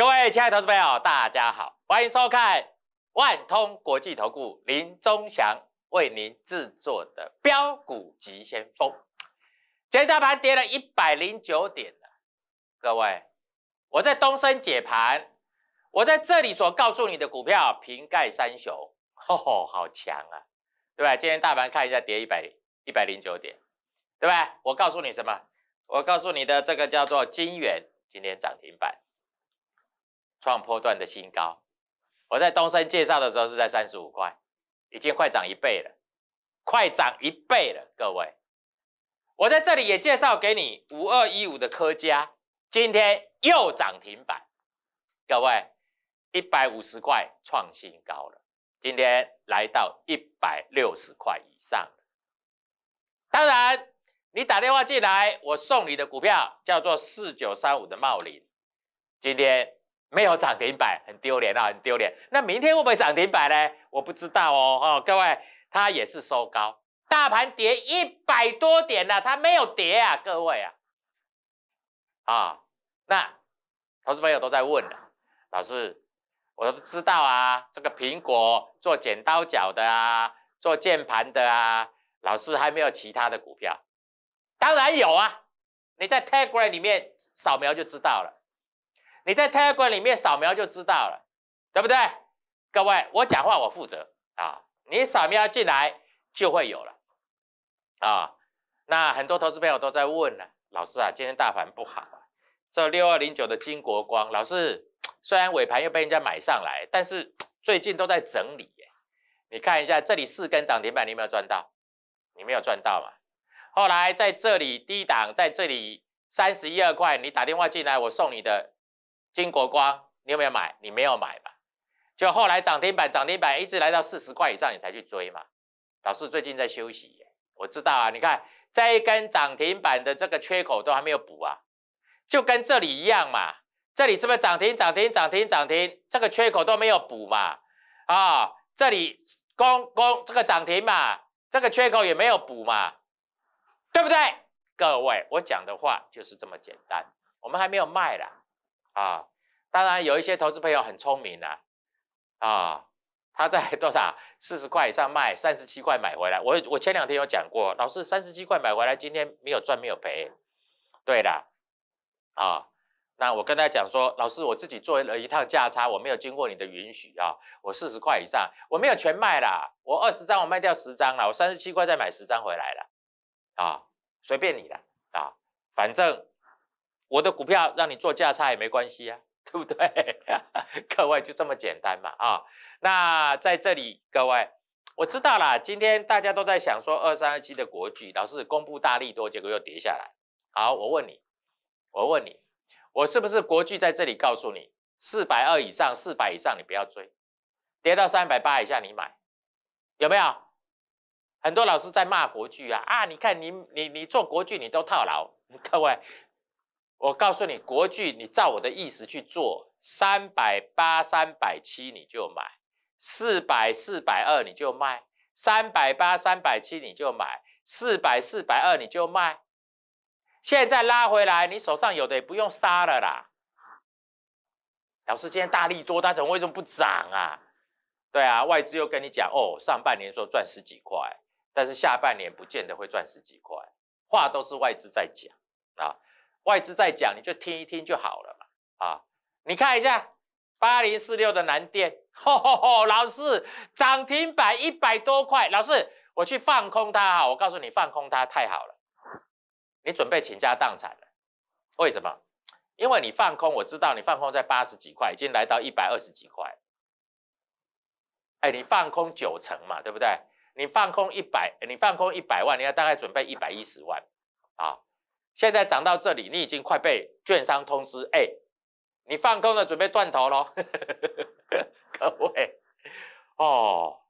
各位亲爱的投资朋友，大家好，欢迎收看万通国际投顾林忠祥为您制作的标股急先锋。今天大盘跌了一百零九点各位，我在东升解盘，我在这里所告诉你的股票平盖三雄，吼，好强啊，对吧？今天大盘看一下跌一百一百零九点，对吧？我告诉你什么？我告诉你的这个叫做金元，今天涨停板。创破段的新高，我在东升介绍的时候是在三十五块，已经快涨一倍了，快涨一倍了，各位，我在这里也介绍给你五二一五的科佳，今天又涨停板，各位一百五十块创新高了，今天来到一百六十块以上当然你打电话进来，我送你的股票叫做四九三五的茂林，今天。没有涨停板，很丢脸啊，很丢脸。那明天会不会涨停板呢？我不知道哦。哦，各位，它也是收高，大盘跌一百多点啊，它没有跌啊，各位啊，啊，那投资朋友都在问了，老师，我都知道啊，这个苹果做剪刀脚的啊，做键盘的啊，老师还没有其他的股票？当然有啊，你在 Telegram 里面扫描就知道了。你在太阳馆里面扫描就知道了，对不对？各位，我讲话我负责啊！你扫描进来就会有了啊。那很多投资朋友都在问了，老师啊，今天大盘不好啊，这六二零九的金国光老师，虽然尾盘又被人家买上来，但是 最近都在整理耶。你看一下这里四根涨停板，你有没有赚到？你没有赚到嘛？后来在这里低档，在这里三十一二块，你打电话进来，我送你的。金国光，你有没有买？你没有买吧？就后来涨停板，涨停板一直来到四十块以上，你才去追嘛。老师最近在休息，我知道啊。你看，这一根涨停板的这个缺口都还没有补啊，就跟这里一样嘛。这里是不是涨停？涨停？涨停？涨停？这个缺口都没有补嘛？啊，这里攻攻这个涨停嘛，这个缺口也没有补嘛，对不对？各位，我讲的话就是这么简单，我们还没有卖啦。啊，当然有一些投资朋友很聪明啊，啊，他在 多少四十块以上卖，三十七块买回来。我我前两天有讲过，老师三十七块买回来，今天没有赚没有赔，对的，啊，那我跟他讲说，老师我自己做了一趟价差，我没有经过你的允许啊，我四十块以上，我没有全卖了，我二十张我卖掉十张了，我三十七块再买十张回来了，啊，随便你的啊，反正。我的股票让你做价差也没关系啊，对不对？各位就这么简单嘛啊？那在这里，各位，我知道啦，今天大家都在想说，二三二七的国巨老是公布大利多，结果又跌下来。好，我问你，我问你，我是不是国巨在这里告诉你，四百二以上，四百以上你不要追，跌到三百八以下你买，有没有？很多老师在骂国巨啊啊！你看你你你做国巨你都套牢，各位。我告诉你，国剧你照我的意思去做，三百八、三百七你就买，四百、四百二你就卖，三百八、三百七你就买，四百、四百二你就卖。现在拉回来，你手上有的也不用杀了啦。老师，今天大力多单，怎么为什么不涨啊？对啊，外资又跟你讲哦，上半年说赚十几块，但是下半年不见得会赚十几块。话都是外资在讲啊。外资在讲，你就听一听就好了嘛。啊，你看一下八零四六的蓝电，老师涨停板一百多块，老师我去放空它哈，我告诉你放空它太好了，你准备倾家荡产了，为什么？因为你放空，我知道你放空在八十几块，已经来到一百二十几块。哎，你放空九成嘛，对不对？你放空一百，你放空一百万，你要大概准备一百一十万啊。现在涨到这里，你已经快被券商通知，哎，你放空了，准备断头喽，各位，哦，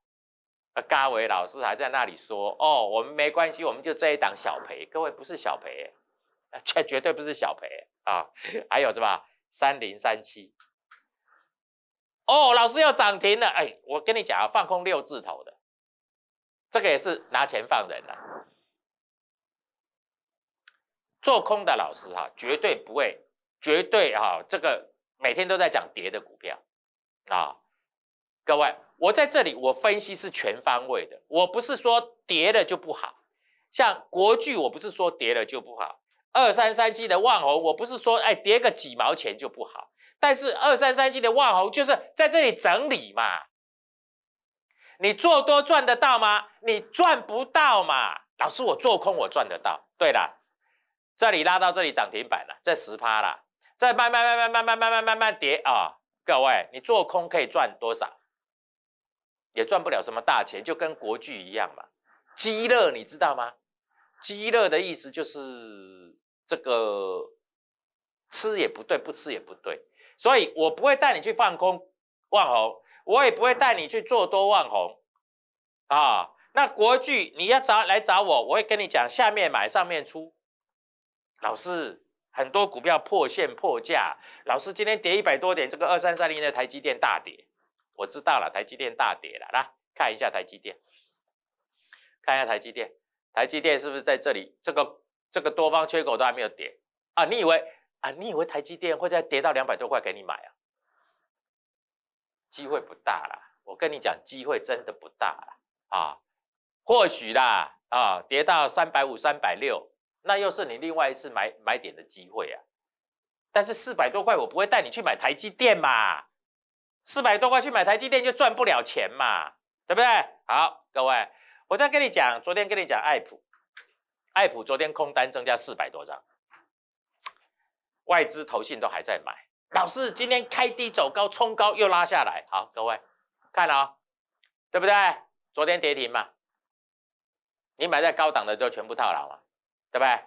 啊，高伟老师还在那里说，哦，我们没关系，我们就这一档小赔，各位不是小赔，这 绝对不是小赔啊，还有什么三零三七，哦，老师要涨停了，哎，我跟你讲啊，放空六字头的，这个也是拿钱放人了。做空的老师哈，绝对不会，绝对啊！这个每天都在讲跌的股票啊，各位，我在这里我分析是全方位的，我不是说跌了就不好，像国剧，我不是说跌了就不好，二三三七的万虹，我不是说哎跌个几毛钱就不好，但是二三三七的万虹就是在这里整理嘛，你做多赚得到吗？你赚不到嘛，老师，我做空我赚得到，对了。这里拉到这里涨停板了，这十趴了，再慢慢慢慢慢慢慢慢慢慢跌啊！各位，你做空可以赚多少？也赚不了什么大钱，就跟国剧一样嘛。基乐你知道吗？基乐的意思就是这个吃也不对，不吃也不对，所以我不会带你去放空万红，我也不会带你去做多万红啊。那国剧你要找来找我，我会跟你讲下面买，上面出。老师，很多股票破线破价。老师，今天跌一百多点，这个二三三零的台积电大跌，我知道了，台积电大跌了来看一下台积电，看一下台积电，台积电是不是在这里？这个这个多方缺口都还没有跌啊？你以为啊？你以为台积电会在跌到两百多块给你买啊？机会不大了，我跟你讲，机会真的不大了啊。或许啦啊，跌到三百五、三百六。那又是你另外一次买买点的机会啊！但是四百多块，我不会带你去买台积电嘛？四百多块去买台积电就赚不了钱嘛，对不对？好，各位，我再跟你讲，昨天跟你讲爱普，爱普昨天空单增加四百多张，外资投信都还在买。老师今天开低走高，冲高又拉下来。好，各位看啊，对不对？昨天跌停嘛，你买在高档的都全部套牢了。对不对？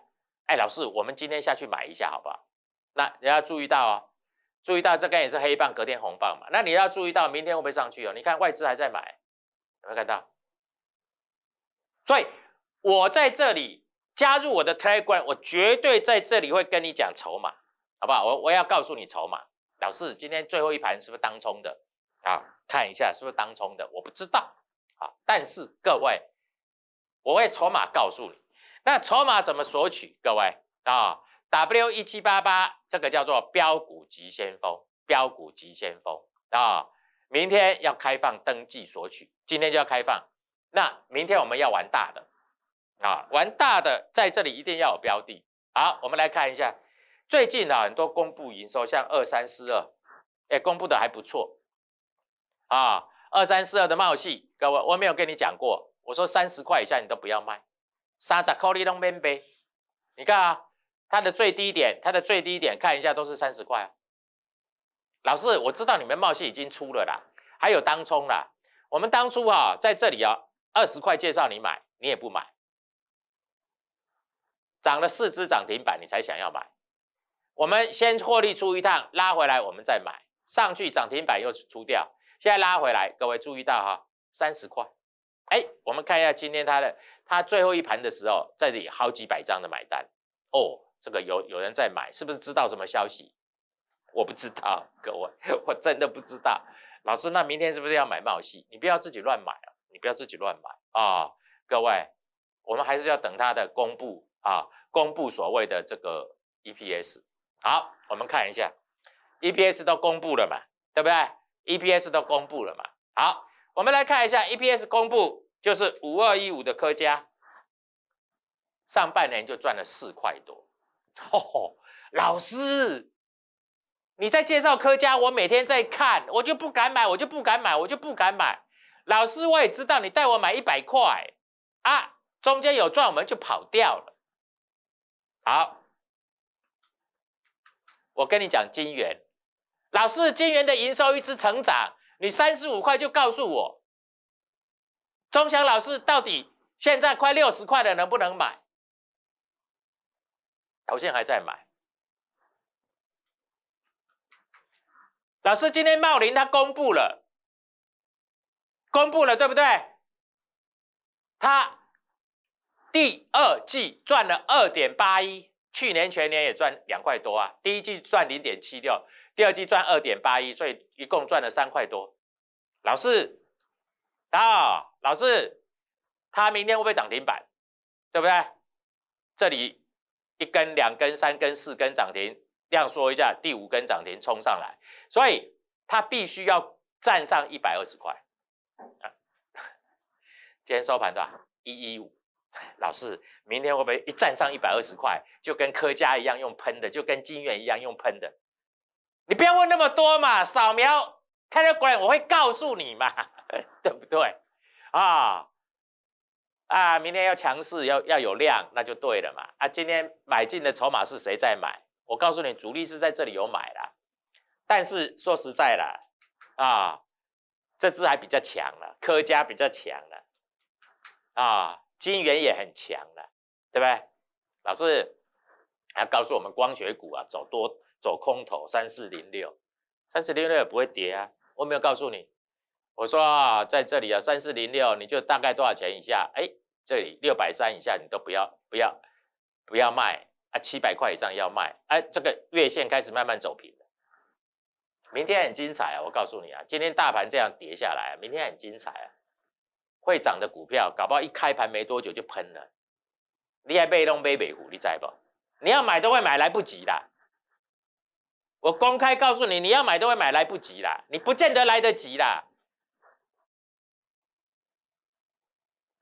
哎，老师，我们今天下去买一下好不好？那你要注意到哦，注意到这根也是黑棒，隔天红棒嘛。那你要注意到明天会不会上去哦？你看外资还在买，有没有看到？所以，我在这里加入我的 t i l e r 我绝对在这里会跟你讲筹码，好不好？我我要告诉你筹码，老师，今天最后一盘是不是当冲的啊？看一下是不是当冲的，我不知道啊。但是各位，我会筹码告诉你。那筹码怎么索取？各位啊，W 一七八八这个叫做标股急先锋，标股急先锋啊，明天要开放登记索取，今天就要开放。那明天我们要玩大的啊，玩大的在这里一定要有标的。好，我们来看一下，最近啊很多公布营收，像二三四二，哎，公布的还不错啊，二三四二的贸易，各位我没有跟你讲过，我说三十块以下你都不要卖。三十块里东边呗，你看啊，它的最低点，它的最低点，看一下都是三十块。老师，我知道你们冒险已经出了啦，还有当冲啦。我们当初啊，在这里啊，二十块介绍你买，你也不买，涨了四只涨停板你才想要买。我们先获利出一趟，拉回来我们再买，上去涨停板又出掉，现在拉回来，各位注意到哈，三十块。哎，我们看一下今天它的，它最后一盘的时候，在这里好几百张的买单，哦，这个有有人在买，是不是知道什么消息？我不知道，各位，我真的不知道。老师，那明天是不是要买茂熙？你不要自己乱买啊，你不要自己乱买啊，各位，我们还是要等它的公布啊，公布所谓的这个 EPS。好，我们看一下，EPS 都公布了嘛，对不对？EPS 都公布了嘛，好。我们来看一下 EPS 公布，就是五二一五的科家，上半年就赚了四块多。哦，老师，你在介绍科家，我每天在看，我就不敢买，我就不敢买，我就不敢买。老师，我也知道你带我买一百块啊，中间有赚，我们就跑掉了。好，我跟你讲金元，老师，金元的营收一直成长。你三十五块就告诉我，钟祥老师到底现在快六十块了，能不能买？头先还在买。老师，今天茂林他公布了，公布了对不对？他第二季赚了二点八一。去年全年也赚两块多啊，第一季赚零点七六，第二季赚二点八一，所以一共赚了三块多。老四啊，老四，他明天会不会涨停板，对不对？这里一根、两根、三根、四根涨停，这样说一下，第五根涨停冲上来，所以他必须要站上一百二十块。啊，今天收盘多少？一一五。老师，明天会不会一站上一百二十块，就跟科家一样用喷的，就跟金元一样用喷的？你不要问那么多嘛，扫描 Telegram 我会告诉你嘛，对不对？啊啊，明天要强势，要要有量，那就对了嘛。啊，今天买进的筹码是谁在买？我告诉你，主力是在这里有买了。但是说实在啦，啊，这支还比较强了，科家比较强了，啊。金元也很强了，对对？老师，还告诉我们光学股啊，走多走空头，三四零六，三四零六也不会跌啊。我没有告诉你，我说啊，在这里啊，三四零六，你就大概多少钱以下？哎，这里六百三以下，你都不要不要不要卖啊，七百块以上要卖。哎，这个月线开始慢慢走平了，明天很精彩啊！我告诉你啊，今天大盘这样跌下来，明天很精彩啊。会涨的股票，搞不好一开盘没多久就喷了。你还被弄杯北虎，你在不？你要买都会买来不及啦。我公开告诉你，你要买都会买来不及啦，你不见得来得及啦。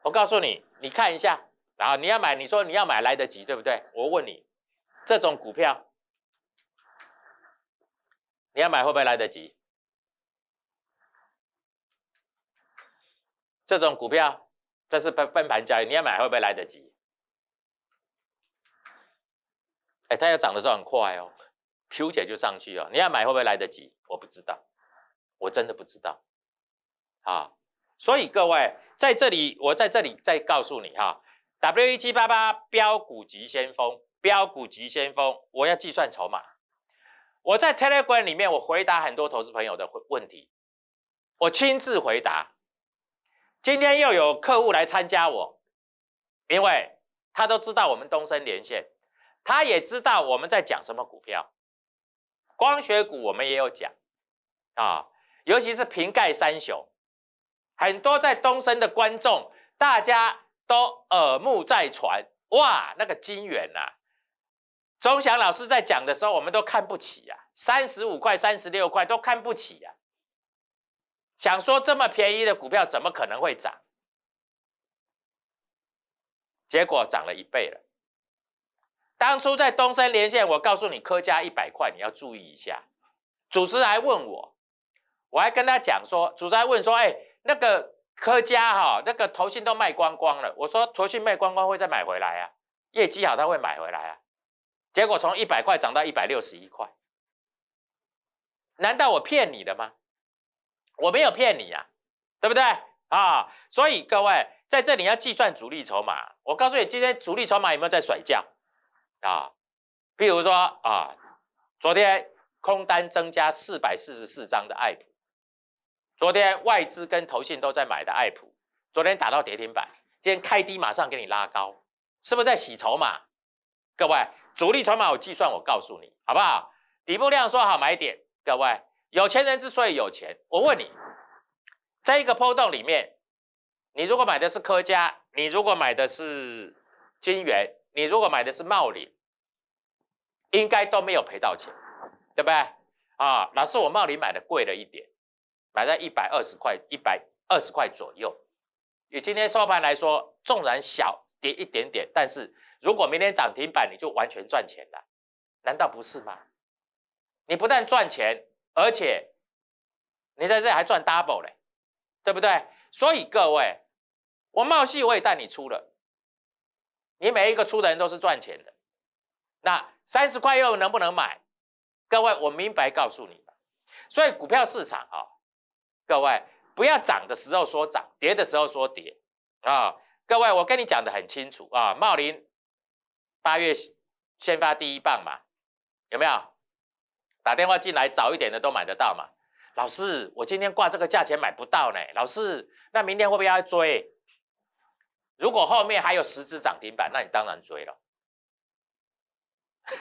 我告诉你，你看一下，然后你要买，你说你要买来得及，对不对？我问你，这种股票你要买会不会来得及？这种股票，这是分分盘交易，你要买会不会来得及？哎，它要涨的时候很快哦，Q 姐就上去哦，你要买会不会来得及？我不知道，我真的不知道。啊，所以各位在这里，我在这里再告诉你哈，W E 七八八标股急先锋，标股急先锋，我要计算筹码。我在 Telegram 里面，我回答很多投资朋友的问问题，我亲自回答。今天又有客户来参加我，因为他都知道我们东升连线，他也知道我们在讲什么股票。光学股我们也有讲啊，尤其是瓶盖三雄，很多在东升的观众大家都耳目在传哇，那个金元啊，钟祥老师在讲的时候，我们都看不起啊，三十五块、三十六块都看不起啊。想说这么便宜的股票怎么可能会涨？结果涨了一倍了。当初在东森连线，我告诉你科嘉一百块，你要注意一下。主持人还问我，我还跟他讲说，主持人问说，哎，那个科嘉哈，那个头信都卖光光了。我说头信卖光光会再买回来啊，业绩好他会买回来啊。结果从一百块涨到一百六十一块，难道我骗你的吗？我没有骗你呀，对不对啊？所以各位在这里要计算主力筹码。我告诉你，今天主力筹码有没有在甩价啊？譬如说啊，昨天空单增加四百四十四张的爱普，昨天外资跟投信都在买的爱普，昨天打到跌停板，今天开低马上给你拉高，是不是在洗筹码？各位主力筹码我计算，我告诉你好不好？底部量说好买点，各位。有钱人之所以有钱，我问你，在一个波动里面，你如果买的是科家，你如果买的是金元，你如果买的是茂林，应该都没有赔到钱，对不对？啊，老师，我茂林买的贵了一点，买在一百二十块，一百二十块左右。以今天收盘来说，纵然小跌一点点，但是如果明天涨停板，你就完全赚钱了，难道不是吗？你不但赚钱。而且你在这还赚 double 嘞，对不对？所以各位，我冒戏我也带你出了，你每一个出的人都是赚钱的。那三十块又能不能买？各位，我明白告诉你所以股票市场啊，各位不要涨的时候说涨，跌的时候说跌啊。各位，我跟你讲的很清楚啊，茂林八月先发第一棒嘛，有没有？打电话进来早一点的都买得到嘛？老师，我今天挂这个价钱买不到呢。老师，那明天会不会追？如果后面还有十只涨停板，那你当然追了。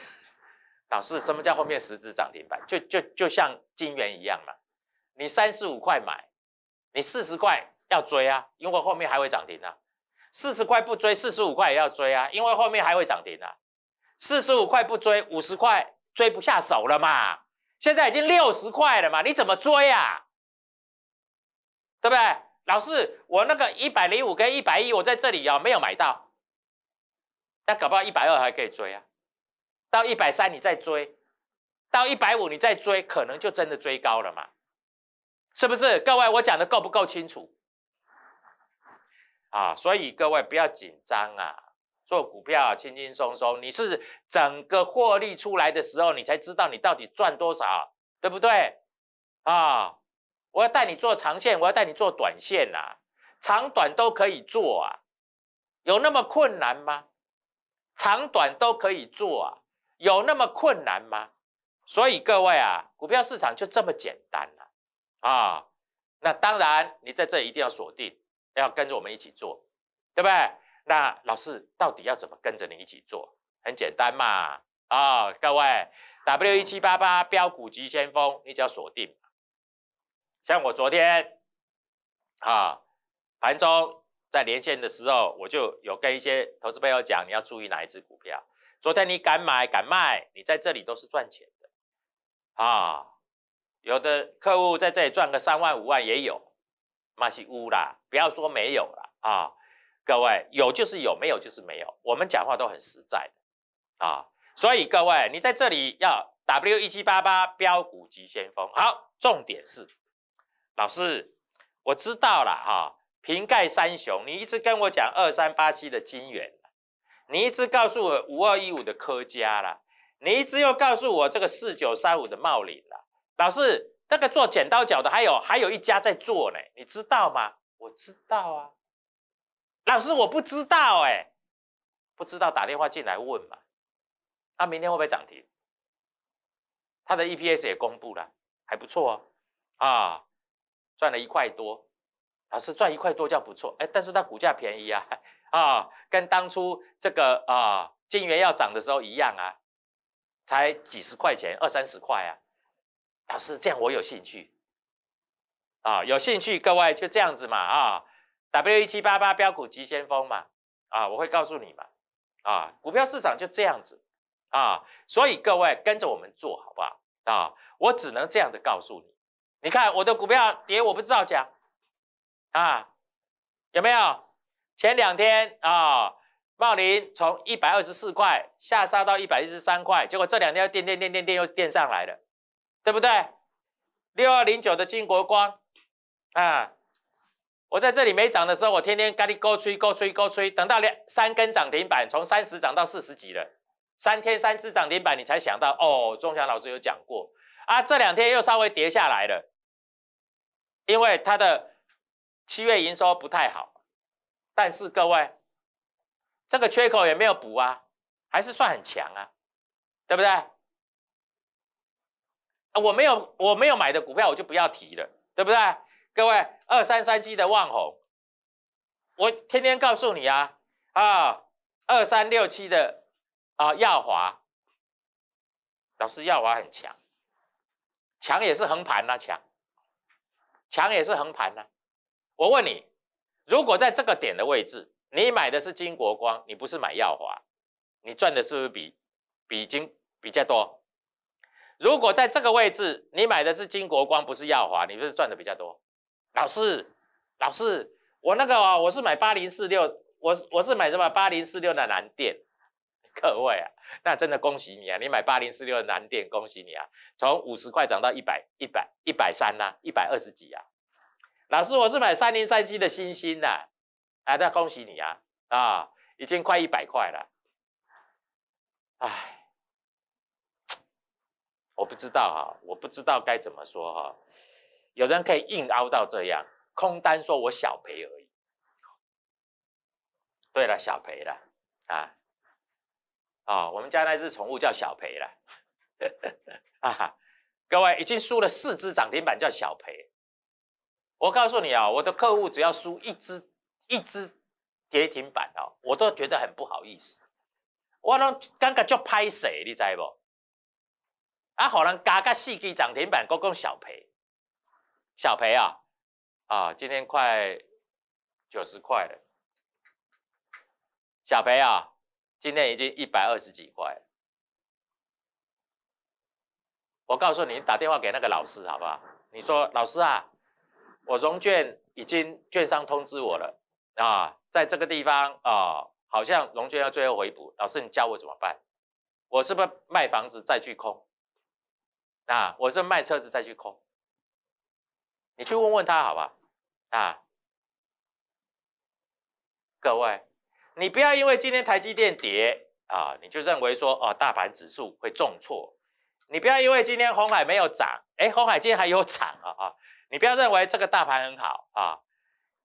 老师，什么叫后面十只涨停板？就就就像金元一样嘛。你三十五块买，你四十块要追啊，因为后面还会涨停啊。四十块不追，四十五块也要追啊，因为后面还会涨停啊。四十五块不追，五十块。追不下手了嘛？现在已经六十块了嘛，你怎么追呀？对不对？老师，我那个一百零五跟一百一，我在这里啊没有买到，那搞不好一百二还可以追啊，到一百三你再追，到一百五你再追，可能就真的追高了嘛？是不是？各位，我讲的够不够清楚？啊，所以各位不要紧张啊。做股票轻轻松松，你是整个获利出来的时候，你才知道你到底赚多少，对不对？啊，我要带你做长线，我要带你做短线呐，长短都可以做啊，有那么困难吗？长短都可以做啊，有那么困难吗？所以各位啊，股票市场就这么简单了啊，那当然你在这一定要锁定，要跟着我们一起做，对不对？那老师到底要怎么跟着你一起做？很简单嘛，啊，各位，W 一七八八标股急先锋，你只要锁定。像我昨天，啊，盘中在连线的时候，我就有跟一些投资朋友讲，你要注意哪一只股票。昨天你敢买敢卖，你在这里都是赚钱的，啊，有的客户在这里赚个三万五万也有，那是乌啦，不要说没有了啊。各位，有就是有，没有就是没有。我们讲话都很实在的，啊，所以各位，你在这里要 W 一七八八标股急先锋。好，重点是，老师，我知道了哈。瓶盖三雄，你一直跟我讲二三八七的金元，你一直告诉我五二一五的科家啦，你一直又告诉我这个四九三五的茂林啦，老师，那个做剪刀脚的，还有还有一家在做呢，你知道吗？我知道啊。老师，我不知道哎，不知道打电话进来问嘛。他明天会不会涨停？他的 EPS 也公布了，还不错哦。啊，赚了一块多，老师赚一块多叫不错。哎，但是他股价便宜啊，啊，跟当初这个啊金元要涨的时候一样啊，才几十块钱，二三十块啊。老师这样我有兴趣，啊，有兴趣，各位就这样子嘛，啊。W 一七八八标股急先锋嘛，啊，我会告诉你嘛，啊，股票市场就这样子，啊，所以各位跟着我们做好不好？啊，我只能这样的告诉你，你看我的股票跌，我不知道讲，啊，有没有？前两天啊，茂林从一百二十四块下杀到一百一十三块，结果这两天又垫垫垫垫垫又垫上来了，对不对？六二零九的金国光，啊。我在这里没涨的时候，我天天跟你勾吹、勾吹、勾吹，等到两三根涨停板，从三十涨到四十几了，三天三次涨停板，你才想到哦。钟祥老师有讲过啊，这两天又稍微跌下来了，因为它的七月营收不太好。但是各位，这个缺口也没有补啊，还是算很强啊，对不对？啊，我没有我没有买的股票，我就不要提了，对不对？各位，二三三七的旺虹，我天天告诉你啊啊，二三六七的啊耀华，老师耀华很强，强也是横盘呐强，强也是横盘呐。我问你，如果在这个点的位置，你买的是金国光，你不是买耀华，你赚的是不是比比金比较多？如果在这个位置，你买的是金国光，不是耀华，你不是赚的比较多？老师，老师，我那个啊，我是买八零四六，我我是买什么八零四六的蓝电，各位啊，那真的恭喜你啊，你买八零四六的蓝电，恭喜你啊，从五十块涨到一百一百一百三呐，一百二十几啊。老师，我是买三零三七的星星的，啊，那恭喜你啊，啊，已经快一百块了，哎，我不知道啊，我不知道该怎么说哈。有人可以硬凹到这样，空单说我小赔而已。对了，小赔了啊！哦，我们家那只宠物叫小赔了。啊，各位已经输了四只涨停板，叫小赔。我告诉你啊，我的客户只要输一只一只跌停板哦，我都觉得很不好意思。我那刚刚就拍死，你知不？啊，可能加个四只涨停板，个个小赔。小培啊，啊，今天快九十块了。小培啊，今天已经一百二十几块。我告诉你，打电话给那个老师好不好？你说老师啊，我融券已经券商通知我了啊，在这个地方啊，好像融券要最后回补。老师，你教我怎么办？我是不是卖房子再去空？啊，我是卖车子再去空？你去问问他好不好？啊，各位，你不要因为今天台积电跌啊，你就认为说哦，大盘指数会重挫。你不要因为今天红海没有涨，哎，红海今天还有涨啊啊！你不要认为这个大盘很好啊。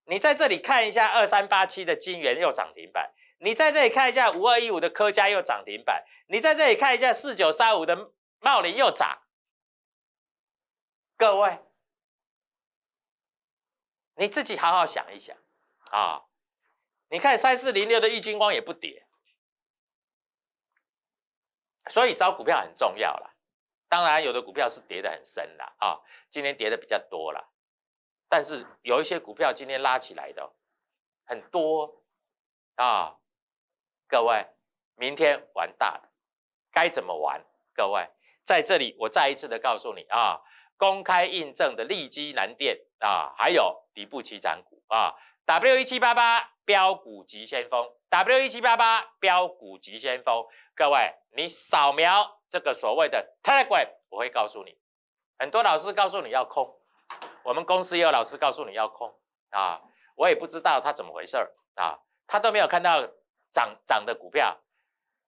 你在这里看一下二三八七的金元又涨停板，你在这里看一下五二一五的科嘉又涨停板，你在这里看一下四九三五的茂林又涨。各位。你自己好好想一想，啊，你看三四零六的玉金光也不跌，所以找股票很重要了。当然有的股票是跌的很深了啊，今天跌的比较多了，但是有一些股票今天拉起来的很多啊，各位，明天玩大的该怎么玩？各位在这里我再一次的告诉你啊。公开印证的利基蓝电啊，还有底部起涨股啊，W 一七八八标股急先锋，W 一七八八标股急先锋，各位，你扫描这个所谓的 Telegram，我会告诉你，很多老师告诉你要空，我们公司也有老师告诉你要空啊，我也不知道他怎么回事儿啊，他都没有看到涨涨的股票，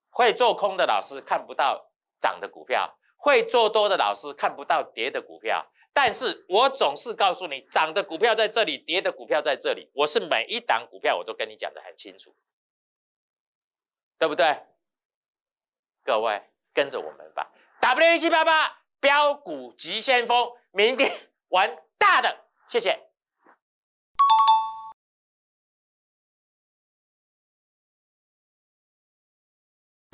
会做空的老师看不到涨的股票。会做多的老师看不到跌的股票，但是我总是告诉你，涨的股票在这里，跌的股票在这里，我是每一档股票我都跟你讲的很清楚，对不对？各位跟着我们吧，W 一七八八标股急先锋，明天玩大的，谢谢。